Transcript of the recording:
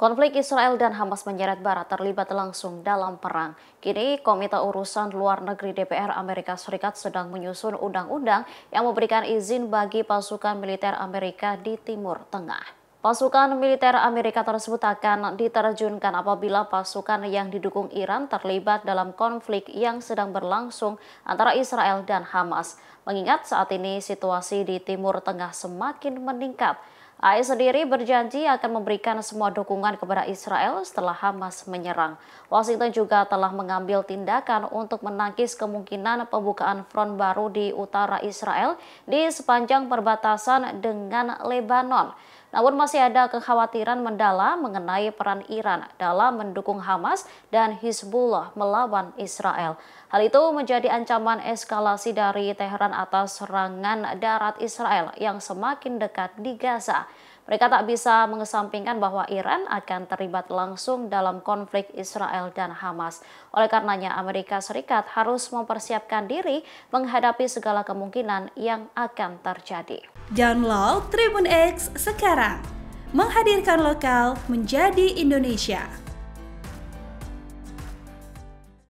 Konflik Israel dan Hamas menyeret Barat terlibat langsung dalam perang. Kini, Komite Urusan Luar Negeri DPR Amerika Serikat sedang menyusun undang-undang yang memberikan izin bagi pasukan militer Amerika di Timur Tengah. Pasukan militer Amerika tersebut akan diterjunkan apabila pasukan yang didukung Iran terlibat dalam konflik yang sedang berlangsung antara Israel dan Hamas. Mengingat saat ini situasi di Timur Tengah semakin meningkat. AS sendiri berjanji akan memberikan semua dukungan kepada Israel setelah Hamas menyerang. Washington juga telah mengambil tindakan untuk menangkis kemungkinan pembukaan front baru di utara Israel di sepanjang perbatasan dengan Lebanon. Namun masih ada kekhawatiran mendalam mengenai peran Iran dalam mendukung Hamas dan Hizbullah melawan Israel. Hal itu menjadi ancaman eskalasi dari Teheran atas serangan darat Israel yang semakin dekat di Gaza. Mereka tak bisa mengesampingkan bahwa Iran akan terlibat langsung dalam konflik Israel dan Hamas. Oleh karenanya, Amerika Serikat harus mempersiapkan diri menghadapi segala kemungkinan yang akan terjadi. Download Tribun X sekarang. Menghadirkan lokal menjadi Indonesia.